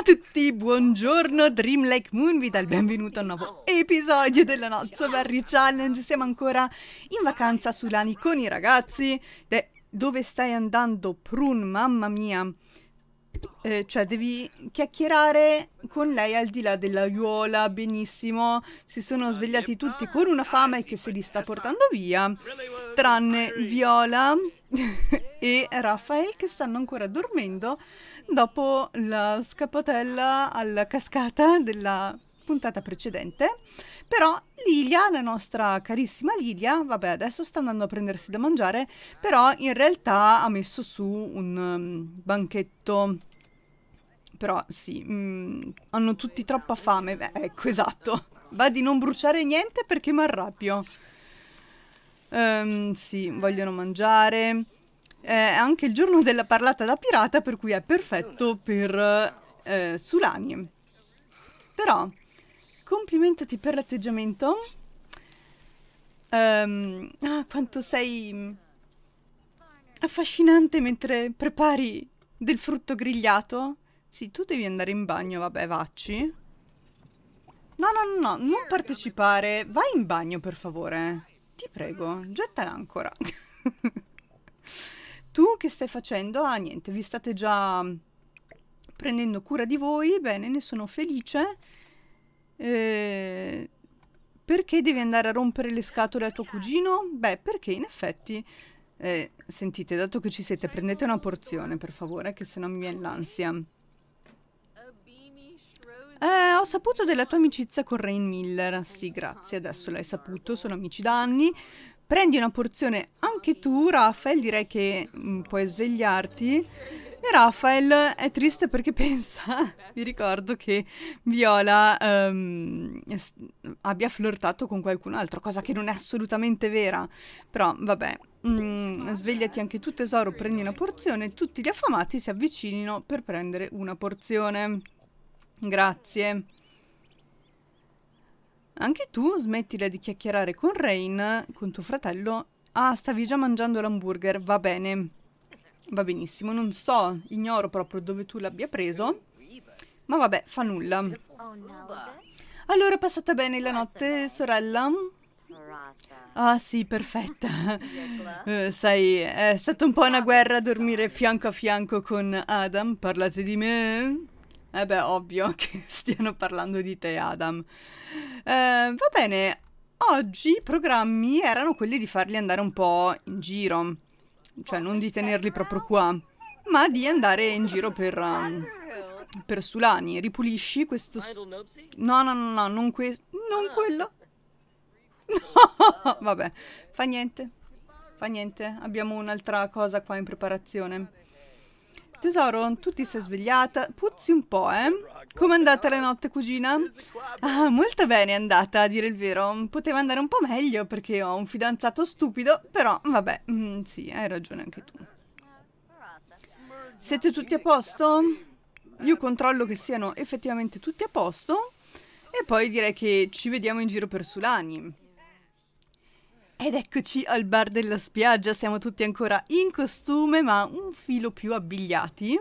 Ciao a tutti, buongiorno Dream Dreamlike Moon, vi dà il benvenuto a un nuovo episodio della Nozzo Berry Challenge. Siamo ancora in vacanza su Lani con i ragazzi. De dove stai andando, Prun? Mamma mia! Eh, cioè, devi chiacchierare con lei al di là della aiuola, benissimo. Si sono svegliati tutti con una fame che se li sta portando via, tranne Viola e Raffaele che stanno ancora dormendo dopo la scappatella alla cascata della puntata precedente. Però Lilia, la nostra carissima Lilia, vabbè, adesso sta andando a prendersi da mangiare, però in realtà ha messo su un um, banchetto. Però sì, mh, mm, hanno tutti troppa fame. Beh, ecco, esatto. Va di non bruciare niente perché mi arrabbio. Um, ehm, sì, vogliono mangiare è anche il giorno della parlata da pirata, per cui è perfetto per eh, Sulani. Però, complimentati per l'atteggiamento. Um, ah, quanto sei affascinante mentre prepari del frutto grigliato. Sì, tu devi andare in bagno, vabbè, vacci. No, no, no, no, non partecipare. Vai in bagno, per favore. Ti prego, getta l'ancora. Tu che stai facendo? Ah, niente, vi state già mm, prendendo cura di voi, bene, ne sono felice. Eh, perché devi andare a rompere le scatole a tuo cugino? Beh, perché in effetti... Eh, sentite, dato che ci siete, prendete una porzione, per favore, che se no mi viene l'ansia. Eh, ho saputo della tua amicizia con Rain Miller. Sì, grazie, adesso l'hai saputo, sono amici da anni. Prendi una porzione anche tu, Rafael, direi che mm, puoi svegliarti. E Rafael è triste perché pensa, vi ricordo che Viola um, abbia flirtato con qualcun altro, cosa che non è assolutamente vera. Però vabbè, mm, svegliati anche tu tesoro, prendi una porzione, tutti gli affamati si avvicinino per prendere una porzione. Grazie. Anche tu smettila di chiacchierare con Rain, con tuo fratello. Ah, stavi già mangiando l'hamburger, va bene. Va benissimo, non so, ignoro proprio dove tu l'abbia preso. Ma vabbè, fa nulla. Allora è passata bene la notte, sorella? Ah sì, perfetta. Uh, sai, è stata un po' una guerra dormire fianco a fianco con Adam, parlate di me? Eh beh, ovvio che stiano parlando di te, Adam. Eh, va bene, oggi i programmi erano quelli di farli andare un po' in giro. Cioè, non di tenerli proprio qua, ma di andare in giro per... Um, per Sulani, ripulisci questo... No, no, no, no, non, questo. non quello. No, vabbè, fa niente. Fa niente, abbiamo un'altra cosa qua in preparazione. Tesoro, tu ti sei svegliata? Puzzi un po', eh? Com'è andata la notte, cugina? Ah, molto bene è andata, a dire il vero. Poteva andare un po' meglio perché ho un fidanzato stupido, però vabbè, mm, sì, hai ragione anche tu. Siete tutti a posto? Io controllo che siano effettivamente tutti a posto e poi direi che ci vediamo in giro per Sulani. Ed eccoci al bar della spiaggia, siamo tutti ancora in costume ma un filo più abbigliati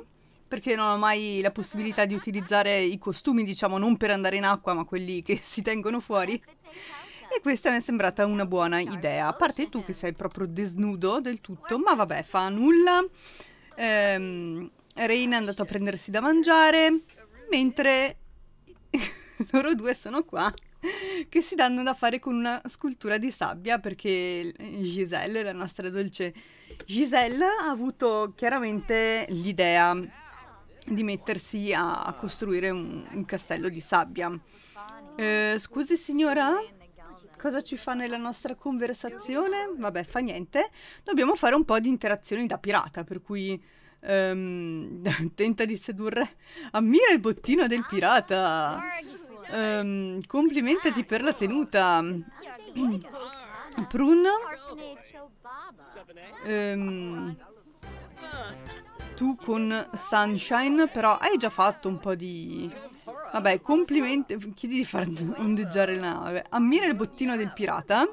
perché non ho mai la possibilità di utilizzare i costumi, diciamo, non per andare in acqua, ma quelli che si tengono fuori. E questa mi è sembrata una buona idea. A parte tu che sei proprio desnudo del tutto, ma vabbè, fa nulla. Ehm, Reina è andato a prendersi da mangiare, mentre loro due sono qua che si danno da fare con una scultura di sabbia perché Giselle, la nostra dolce Giselle, ha avuto chiaramente l'idea di mettersi a costruire un, un castello di sabbia. Eh, scusi signora, cosa ci fa nella nostra conversazione? Vabbè, fa niente. Dobbiamo fare un po' di interazioni da pirata, per cui ehm, tenta di sedurre. Ammira il bottino del pirata. Um, complimentati per la tenuta. Prun. Um, tu con Sunshine, però hai già fatto un po' di... Vabbè, complimenti... Chiedi di far ondeggiare la nave. Ammira il bottino del pirata.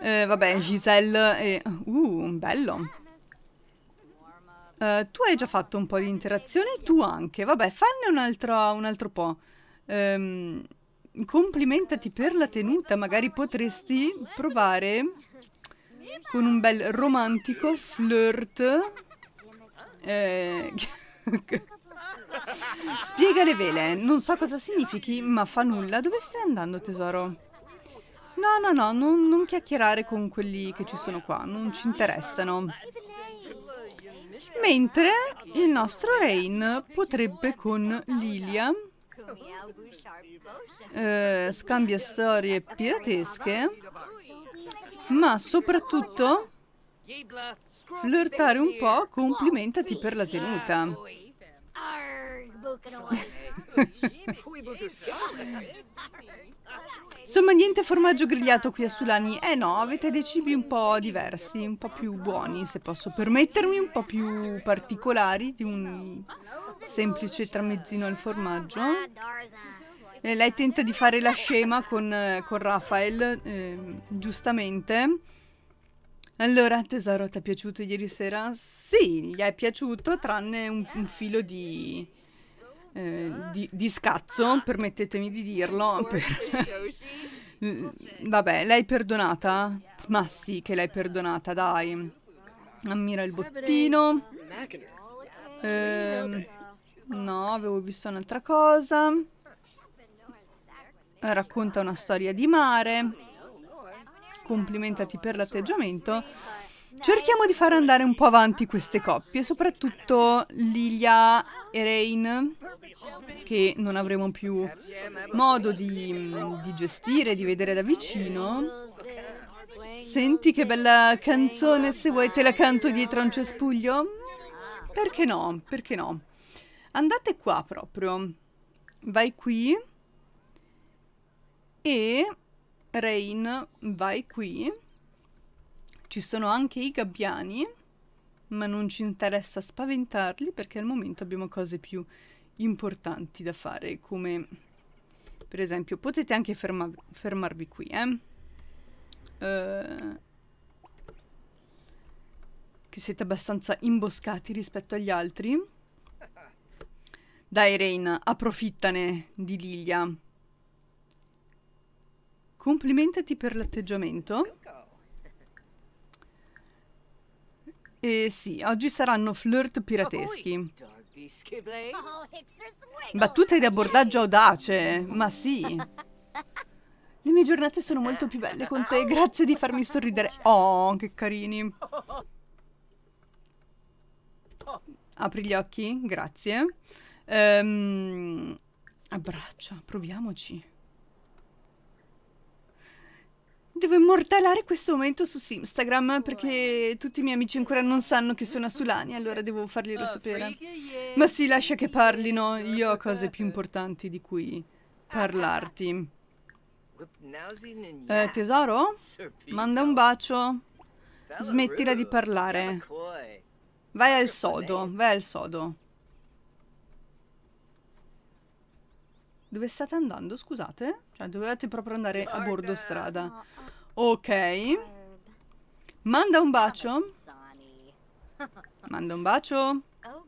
Eh, vabbè, Giselle e... Uh, bello. Eh, tu hai già fatto un po' di interazione, tu anche. Vabbè, fanne un, un altro po'. Um, complimentati per la tenuta, magari potresti provare con un bel romantico flirt. Eh, Spiega le vele, non so cosa significhi, ma fa nulla. Dove stai andando, tesoro? No, no, no, non, non chiacchierare con quelli che ci sono qua, non ci interessano. Mentre il nostro Rain potrebbe con Lilia eh, scambia storie piratesche, ma soprattutto flirtare un po', complimentati per la tenuta. Insomma, niente formaggio grigliato qui a Sulani. Eh no, avete dei cibi un po' diversi, un po' più buoni, se posso permettermi, un po' più particolari di un semplice tramezzino al formaggio. Eh, lei tenta di fare la scema con, eh, con Rafael, eh, giustamente. Allora, tesoro, ti è piaciuto ieri sera? Sì, gli è piaciuto, tranne un, un filo di eh, di, di, scazzo, permettetemi di dirlo. Per... Vabbè, l'hai perdonata? Ma sì che l'hai perdonata, dai. Ammira il bottino. Eh, no, avevo visto un'altra cosa. Racconta una storia di mare. Complimentati per l'atteggiamento. Cerchiamo di far andare un po' avanti queste coppie, soprattutto Lilia e Rain, che non avremo più modo di, di gestire, di vedere da vicino. Senti che bella canzone, se vuoi te la canto dietro a un cespuglio? Perché no? Perché no? Andate qua proprio. Vai qui. E Rain, vai qui. Ci sono anche i gabbiani, ma non ci interessa spaventarli perché al momento abbiamo cose più importanti da fare, come per esempio potete anche ferma fermarvi qui, eh? Uh, che siete abbastanza imboscati rispetto agli altri. Dai Rain, approfittane di Lilia. Complimentati per l'atteggiamento. Eh sì, oggi saranno flirt pirateschi. Oh, Battute oh, di abbordaggio audace, ma sì. Le mie giornate sono molto più belle con te, grazie di farmi sorridere. Oh, che carini. Apri gli occhi, grazie. Um, abbraccia, proviamoci. Devo immortalare questo momento su Instagram perché tutti i miei amici ancora non sanno che sono a Sulani, allora devo farglielo oh, sapere. Ma sì, lascia che parlino, io ho cose più importanti di cui ah, ah, ah. parlarti. Eh, tesoro? Manda un bacio. Smettila di parlare. Vai al sodo, vai al sodo. Dove state andando, scusate? Cioè, dovevate proprio andare a bordo strada. Ok. Manda un bacio. Manda un bacio. Oh,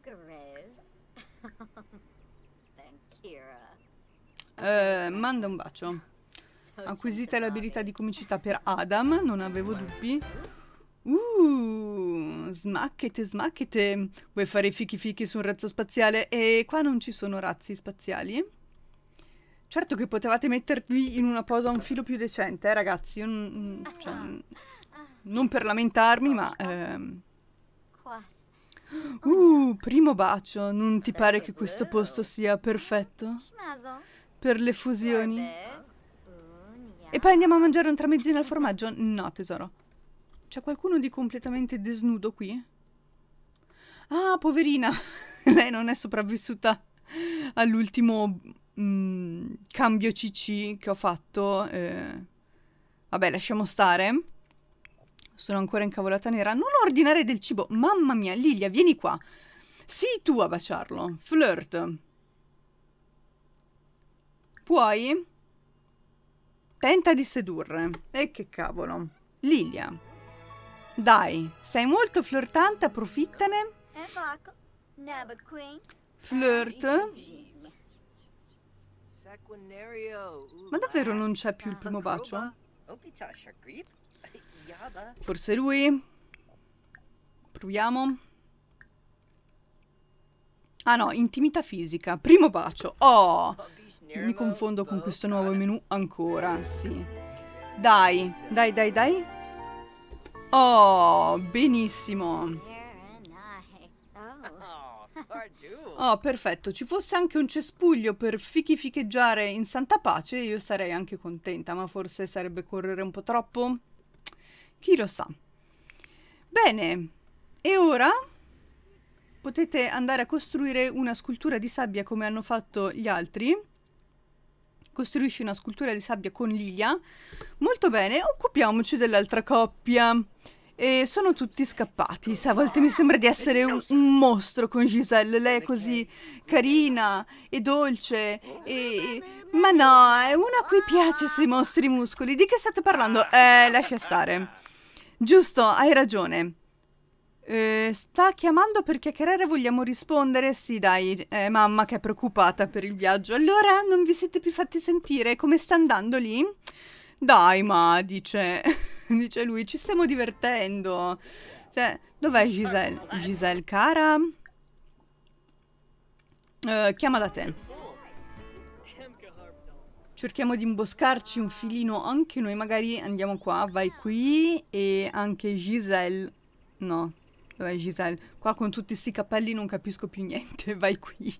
eh, manda un bacio. Acquisita l'abilità di comicità per Adam, non avevo dubbi. Uh, smacchete, smacchete. Vuoi fare fichi fichi su un razzo spaziale? E qua non ci sono razzi spaziali? Certo che potevate mettervi in una posa un filo più decente, eh, ragazzi. Io non, ah, cioè, ah. non per lamentarmi, ma... Ehm... Uh, primo bacio. Non ti pare che questo posto sia perfetto? Per le fusioni? E poi andiamo a mangiare un tramezzino al formaggio? No, tesoro. C'è qualcuno di completamente desnudo qui? Ah, poverina. Lei non è sopravvissuta all'ultimo mh, cambio CC che ho fatto. Eh, vabbè, lasciamo stare. Sono ancora incavolata nera. Non ordinare del cibo. Mamma mia, Lilia, vieni qua. Sii tu a baciarlo. Flirt. Puoi? Tenta di sedurre. E che cavolo. Lilia. Dai, sei molto flirtante, approfittane. Flirt. Ma davvero non c'è più il primo bacio? Forse lui? Proviamo. Ah no, intimità fisica. Primo bacio. Oh, mi confondo con questo nuovo menu ancora, sì. Dai, dai, dai, dai. Oh, benissimo. Oh, perfetto. Ci fosse anche un cespuglio per fichi ficheggiare in santa pace, io sarei anche contenta, ma forse sarebbe correre un po' troppo. Chi lo sa. Bene, e ora potete andare a costruire una scultura di sabbia come hanno fatto gli altri. Costruisci una scultura di sabbia con Lilia. Molto bene, occupiamoci dell'altra coppia. E sono tutti scappati. a volte mi sembra di essere un, un, mostro con Giselle. Lei è così carina e dolce. E... Ma no, è una a cui piace se mostri i muscoli. Di che state parlando? Eh, lascia stare. Giusto, hai ragione. Eh, sta chiamando per chiacchierare, vogliamo rispondere? Sì, dai, eh, mamma che è preoccupata per il viaggio. Allora, non vi siete più fatti sentire? Come sta andando lì? Dai, ma dice, dice lui, ci stiamo divertendo. Cioè, dov'è Giselle? Giselle, cara? Uh, chiama da te. Cerchiamo di imboscarci un filino anche noi, magari andiamo qua, vai qui e anche Giselle. No, dov'è Giselle? Qua con tutti questi capelli non capisco più niente, vai qui.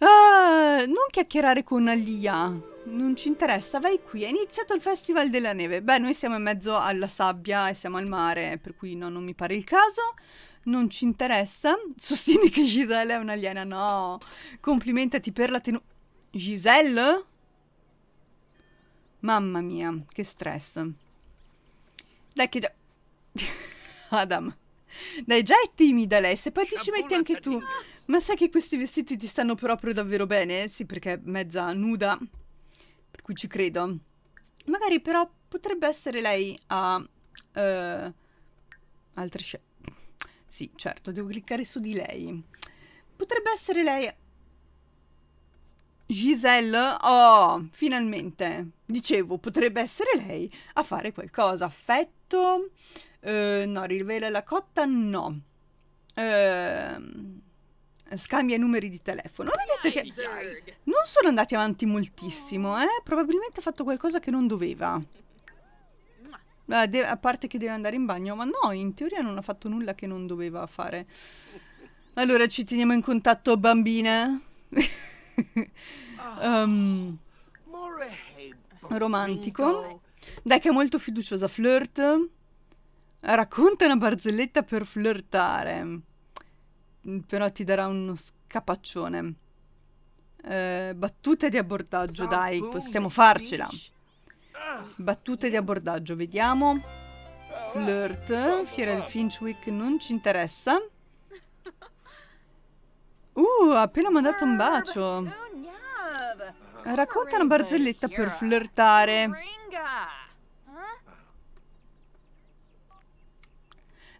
Ah, non chiacchierare con Alia non ci interessa, vai qui. È iniziato il Festival della Neve. Beh, noi siamo in mezzo alla sabbia e siamo al mare, per cui no, non mi pare il caso. Non ci interessa. Sostieni che Giselle è un'aliena. No, complimentati per la tenuta. Giselle? Mamma mia, che stress. Dai che già... Adam. Dai, già è timida lei, se poi ti ci metti anche tu. Ma sai che questi vestiti ti stanno proprio davvero bene? Sì, perché è mezza nuda cui ci credo. Magari però potrebbe essere lei a... Uh, altre scelte. Sì, certo, devo cliccare su di lei. Potrebbe essere lei... Giselle? Oh, finalmente. Dicevo, potrebbe essere lei a fare qualcosa. Affetto? Uh, no, rivela la cotta? No. Ehm... Uh, scambia i numeri di telefono. Vedete che non sono andati avanti moltissimo, eh? Probabilmente ha fatto qualcosa che non doveva. A parte che deve andare in bagno, ma no, in teoria non ha fatto nulla che non doveva fare. Allora ci teniamo in contatto, bambine. um, romantico. Dai che è molto fiduciosa, flirt. Racconta una barzelletta per flirtare. Mm, però ti darà uno scapaccione. Eh, battute di abbordaggio, dai, possiamo farcela. Ah, battute di abbordaggio, vediamo. Flirt, ah, Fiera del Finchwick non ci interessa. Uh, ha appena mandato un bacio. Oh, Racconta una barzelletta per flirtare.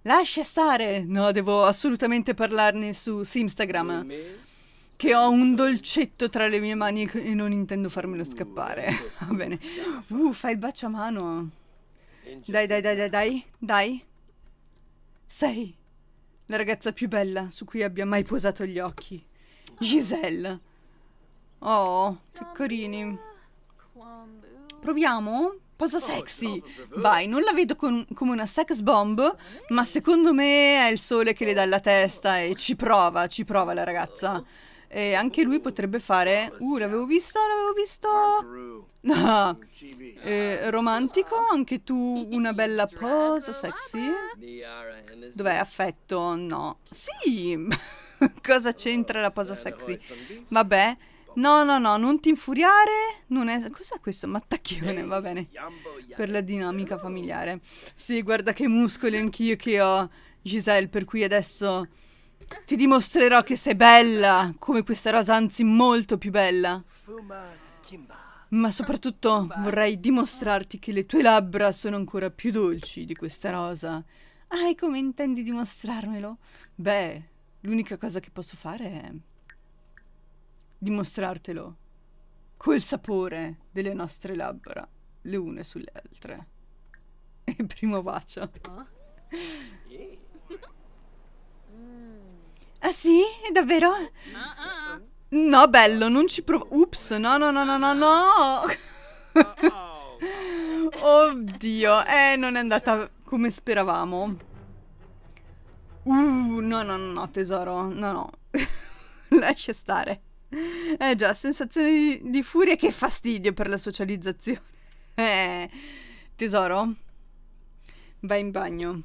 Lascia stare! No, devo assolutamente parlarne su Instagram. Che ho un dolcetto tra le mie mani e non intendo farmelo uh, scappare. Ecco. Va bene. Uh, fai il bacio a mano. Dai, dai, dai, dai, dai, dai. Sei la ragazza più bella su cui abbia mai posato gli occhi. Giselle. Oh, che carini. Proviamo? Posa sexy! Vai, non la vedo con, come una sex bomb, ma secondo me è il sole che le dà alla testa e ci prova, ci prova la ragazza. E anche lui potrebbe fare... Uh, l'avevo visto, l'avevo visto... No. Ah. Eh, romantico, anche tu una bella posa sexy. Dov'è? Affetto? No. Sì! Cosa c'entra la posa sexy? Vabbè, No, no, no, non ti infuriare. Non è... Cos'è questo? Mattacchione, eh, va bene. Per la dinamica familiare. Sì, guarda che muscoli anch'io che ho, Giselle, per cui adesso ti dimostrerò che sei bella, come questa rosa, anzi molto più bella. Ma soprattutto vorrei dimostrarti che le tue labbra sono ancora più dolci di questa rosa. Ah, e come intendi dimostrarmelo? Beh, l'unica cosa che posso fare è dimostrartelo col sapore delle nostre labbra, le une sulle altre. E primo bacio. Ah sì? Davvero? No, bello, non ci provo... Ups, no, no, no, no, no, no! Oddio, eh, non è andata come speravamo. Uh, no, no, no, tesoro, no, no. Lascia stare. Eh già, sensazione di, di furia che fastidio per la socializzazione. Eh, tesoro, vai in bagno.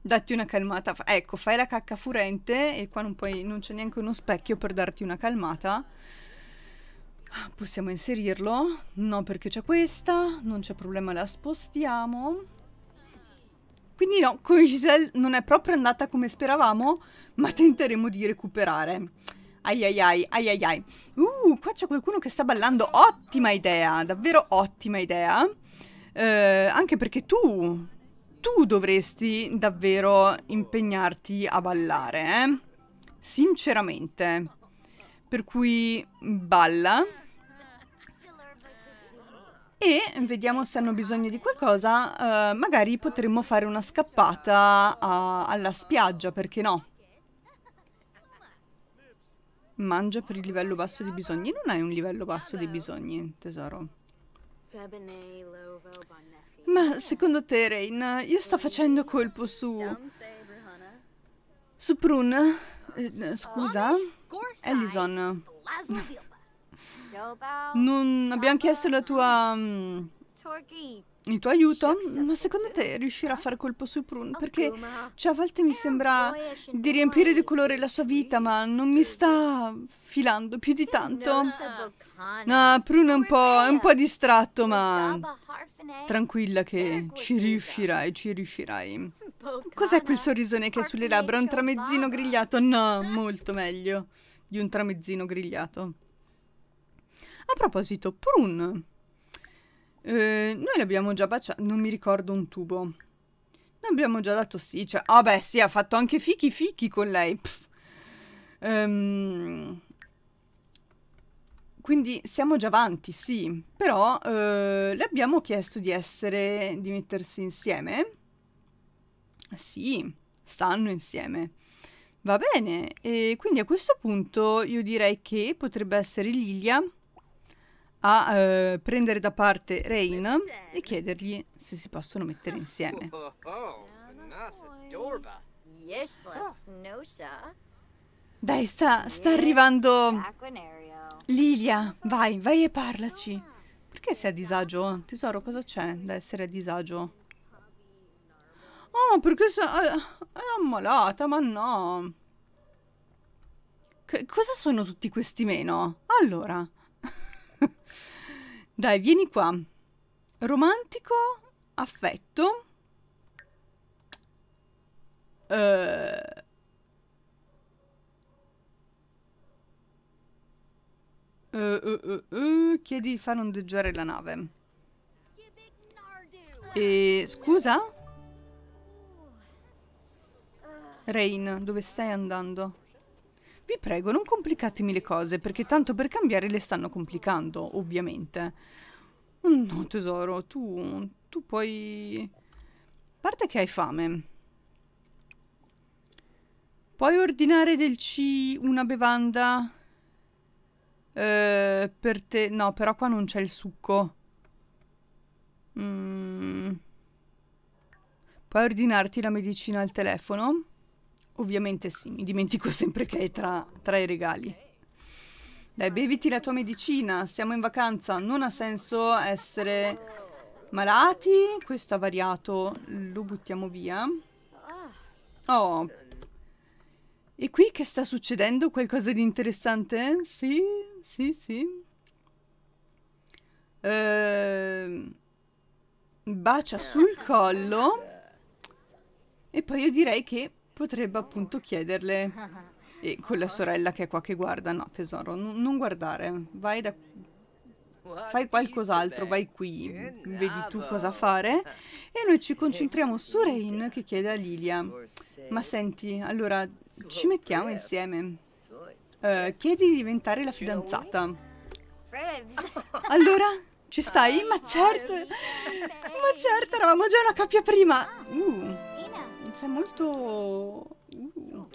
Datti una calmata. Ecco, fai la cacca furente e qua non, puoi, non c'è neanche uno specchio per darti una calmata. Ah, possiamo inserirlo? No, perché c'è questa. Non c'è problema, la spostiamo. Quindi no, con Giselle non è proprio andata come speravamo, ma tenteremo di recuperare. Ai ai ai, ai ai ai. Uh, qua c'è qualcuno che sta ballando. Ottima idea, davvero ottima idea. Eh, anche perché tu, tu dovresti davvero impegnarti a ballare, eh? Sinceramente. Per cui balla. E vediamo se hanno bisogno di qualcosa. Eh, magari potremmo fare una scappata a, alla spiaggia, perché no? Mangia per il livello basso di bisogni. Non hai un livello basso di bisogni, tesoro. Ma secondo te, Rain, io sto facendo colpo su... Su Prune? Eh, oh, eh scusa. Ellison. Non abbiamo chiesto la tua il tuo aiuto, ma secondo te riuscirà a fare colpo su Prun? Perché cioè, a volte mi eh, sembra eh, di riempire di colore la sua vita, ma non mi sta filando più di eh, tanto. No, Prun è un po', è un po distratto, ma tranquilla che ci riuscirai, ci riuscirai. Cos'è quel sorrisone che è sulle labbra? Un tramezzino grigliato? No, molto meglio di un tramezzino grigliato. A proposito, Prun... Eh, noi l'abbiamo già baciato, non mi ricordo un tubo. Noi abbiamo già dato sì, cioè, ah beh sì, ha fatto anche fichi fichi con lei. Um, quindi siamo già avanti, sì, però eh, le abbiamo chiesto di essere, di mettersi insieme. Sì, stanno insieme. Va bene, e quindi a questo punto io direi che potrebbe essere Lilia a eh, prendere da parte Rain e chiedergli se si possono mettere insieme. Dai, sta, sta arrivando Lilia, vai, vai e parlaci. Ah. Perché sei a disagio? Tesoro, cosa c'è da essere a disagio? Oh, perché so, eh, è ammalata, ma no. C cosa sono tutti questi meno? Allora, Dai, vieni qua. Romantico, affetto. Uh... Uh, uh, Chiedi di far ondeggiare la nave. E scusa? Rain, dove stai andando? Vi prego, non complicatemi le cose, perché tanto per cambiare le stanno complicando, ovviamente. No, tesoro, tu... tu puoi... A parte che hai fame. Puoi ordinare del C una bevanda? Eh, per te... No, però qua non c'è il succo. Mm. Puoi ordinarti la medicina al telefono? Ovviamente sì, mi dimentico sempre che è tra, tra i regali. Dai, beviti la tua medicina, siamo in vacanza, non ha senso essere malati. Questo ha variato, lo buttiamo via. Oh. E qui che sta succedendo? Qualcosa di interessante? Sì, sì, sì. Ehm, bacia sul collo. E poi io direi che potrebbe appunto chiederle e con la sorella che è qua che guarda no tesoro non guardare vai da fai qualcos'altro vai qui vedi tu cosa fare e noi ci concentriamo su Rain che chiede a Lilia ma senti allora ci mettiamo insieme uh, chiedi di diventare la fidanzata allora ci stai? Ma certo ma certo eravamo già una coppia prima uh sei molto... Uh.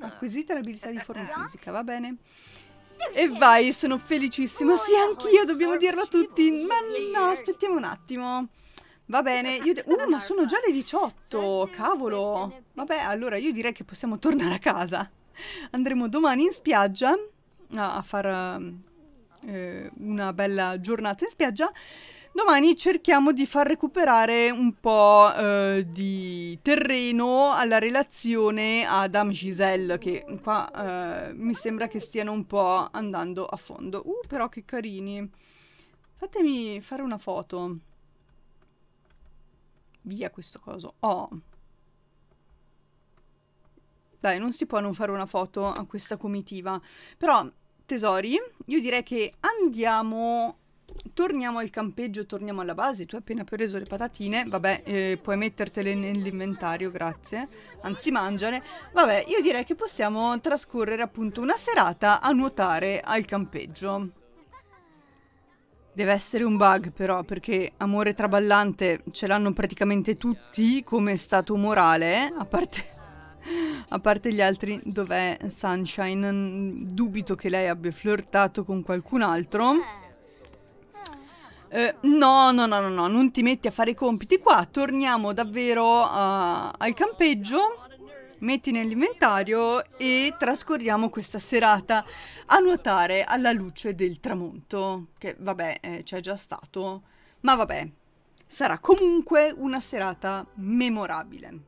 Acquisita l'abilità di forma fisica, va bene. E vai, sono felicissima. Sì, anch'io, dobbiamo dirlo a tutti. Ma no, aspettiamo un attimo. Va bene, io uh, ma sono già le 18, cavolo. Vabbè, allora io direi che possiamo tornare a casa. Andremo domani in spiaggia ah, a, a fare ehm, eh, una bella giornata in spiaggia. Domani cerchiamo di far recuperare un po' eh, di terreno alla relazione Adam-Giselle, che qua eh, mi sembra che stiano un po' andando a fondo. Uh, però che carini. Fatemi fare una foto. Via questo coso. Oh. Dai, non si può non fare una foto a questa comitiva. Però, tesori, io direi che andiamo Torniamo al campeggio, torniamo alla base. Tu hai appena preso le patatine. Vabbè, eh, puoi mettertele nell'inventario, grazie. Anzi, mangiale. Vabbè, io direi che possiamo trascorrere appunto una serata a nuotare al campeggio. Deve essere un bug però, perché amore traballante ce l'hanno praticamente tutti come stato morale, a parte... A parte gli altri, dov'è Sunshine? Dubito che lei abbia flirtato con qualcun altro. Eh, no, no, no, no, no, non ti metti a fare i compiti qua, torniamo davvero uh, al campeggio, metti nell'inventario e trascorriamo questa serata a nuotare alla luce del tramonto, che vabbè eh, c'è già stato, ma vabbè, sarà comunque una serata memorabile.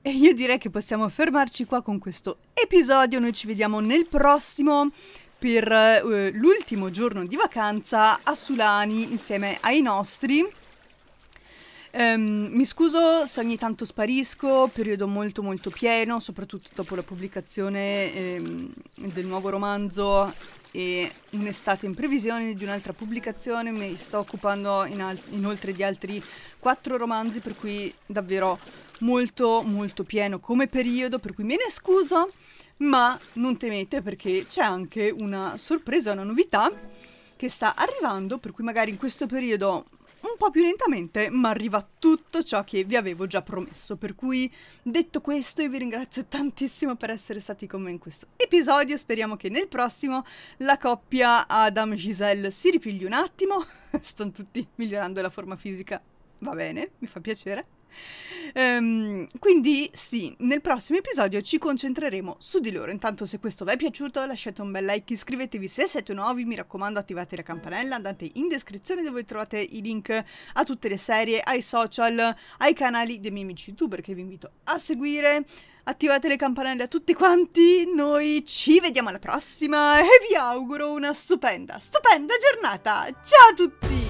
E io direi che possiamo fermarci qua con questo episodio, noi ci vediamo nel prossimo per eh, l'ultimo giorno di vacanza a Sulani insieme ai nostri. Um, mi scuso se ogni tanto sparisco, periodo molto molto pieno, soprattutto dopo la pubblicazione ehm, del nuovo romanzo e un'estate in previsione di un'altra pubblicazione, mi sto occupando in inoltre di altri quattro romanzi, per cui davvero molto molto pieno come periodo, per cui me ne scuso ma non temete perché c'è anche una sorpresa, una novità che sta arrivando, per cui magari in questo periodo un po' più lentamente, ma arriva tutto ciò che vi avevo già promesso. Per cui, detto questo, io vi ringrazio tantissimo per essere stati con me in questo episodio. Speriamo che nel prossimo la coppia Adam Giselle si ripigli un attimo. Stanno tutti migliorando la forma fisica. Va bene, mi fa piacere. Um, quindi sì, nel prossimo episodio ci concentreremo su di loro. Intanto se questo vi è piaciuto lasciate un bel like, iscrivetevi se siete nuovi, mi raccomando attivate la campanella, andate in descrizione dove trovate i link a tutte le serie, ai social, ai canali dei miei amici youtuber che vi invito a seguire. Attivate le campanelle a tutti quanti, noi ci vediamo alla prossima e vi auguro una stupenda, stupenda giornata! Ciao a tutti!